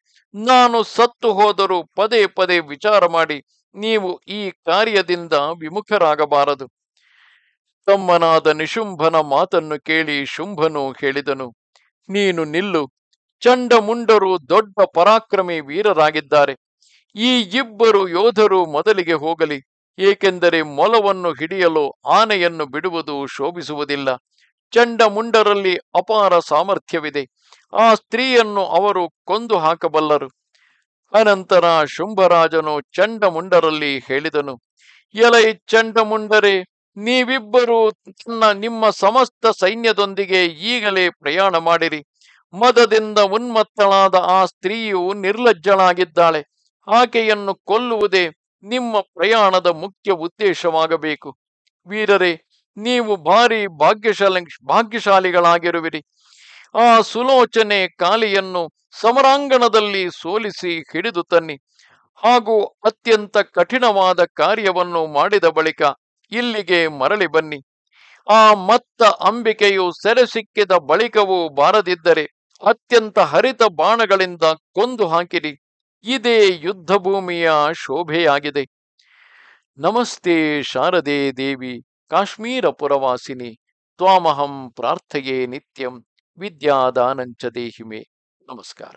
ನಾನು ಸತ್ತು ಹೋದರೂ ಪದೇ ಪದೇ ವಿಚಾರ ಮಾಡಿ ನೀವು ಈ ಕಾರ್ಯದಿಂದ ವಿಮುಖರಾಗಬಾರದು ತಮ್ಮನಾದ ನಿಶುಂಭನ ಮಾತನ್ನು ಕೇಳಿ ಶುಂಭನು ಹೇಳಿದನು ನೀನು ನಿಲ್ಲು ಚಂಡಮುಂಡರು ದೊಡ್ಡ ಪರಾಕ್ರಮಿ ವೀರರಾಗಿದ್ದಾರೆ ಈ ಇಬ್ಬರು ಯೋಧರು ಮೊದಲಿಗೆ ಹೋಗಲಿ ಏಕೆಂದರೆ ಮೊಲವನ್ನು ಹಿಡಿಯಲು ಆನೆಯನ್ನು ಬಿಡುವುದು ಶೋಭಿಸುವುದಿಲ್ಲ ಚಂಡಮುಂಡರಲ್ಲಿ ಅಪಾರ ಸಾಮರ್ಥ್ಯವಿದೆ ಆ ಸ್ತ್ರೀಯನ್ನು ಅವರು ಕೊಂದು ಹಾಕಬಲ್ಲರು ಅನಂತರ ಶುಂಭರಾಜನು ಚಂಡಮುಂಡರಲ್ಲಿ ಹೇಳಿದನು ಎಲೈ ಚಂಡಮುಂಡರೇ ನೀವಿಬ್ಬರು ತನ್ನ ನಿಮ್ಮ ಸಮಸ್ತ ಸೈನ್ಯದೊಂದಿಗೆ ಈಗಲೇ ಪ್ರಯಾಣ ಮಾಡಿರಿ ಮದದಿಂದ ಉನ್ಮತ್ತಳಾದ ಆ ಸ್ತ್ರೀಯು ನಿರ್ಲಜ್ಜಳಾಗಿದ್ದಾಳೆ ಆಕೆಯನ್ನು ಕೊಲ್ಲುವುದೇ ನಿಮ್ಮ ಪ್ರಯಾಣದ ಮುಖ್ಯ ಉದ್ದೇಶವಾಗಬೇಕು ವೀರರೇ ನೀವು ಭಾರಿ ಭಾಗ್ಯಶಾಲಿ ಭಾಗ್ಯಶಾಲಿಗಳಾಗಿರುವಿರಿ ಆ ಸುಲೋಚನೆ ಕಾಲಿಯನ್ನು ಸಮರಾಂಗಣದಲ್ಲಿ ಸೋಲಿಸಿ ಹಿಡಿದು ತನ್ನಿ ಹಾಗೂ ಅತ್ಯಂತ ಕಠಿಣವಾದ ಕಾರ್ಯವನ್ನು ಮಾಡಿದ ಬಳಿಕ ಇಲ್ಲಿಗೆ ಮರಳಿ ಬನ್ನಿ ಆ ಮತ್ತ ಅಂಬಿಕೆಯು ಸೆರೆ ಸಿಕ್ಕಿದ ಬಳಿಕವೂ ಬಾರದಿದ್ದರೆ ಅತ್ಯಂತ ಹರಿತ ಬಾಣಗಳಿಂದ ಕೊಂದು ಹಾಕಿರಿ ಇದೇ ಯುದ್ಧ ಭೂಮಿಯ ಶೋಭೆಯಾಗಿದೆ ನಮಸ್ತೆ ಶಾರದೆ ದೇವಿ ಕಾಶ್ಮೀರ ಪುರವಾಸಿನಿ ತ್ವಾಮಹಂ ಪ್ರಾರ್ಥೆಯೇ ನಿತ್ಯಂ ವಿದ್ಯಾದಾನಂಚ ದೇಹಿಮೆ ನಮಸ್ಕಾರ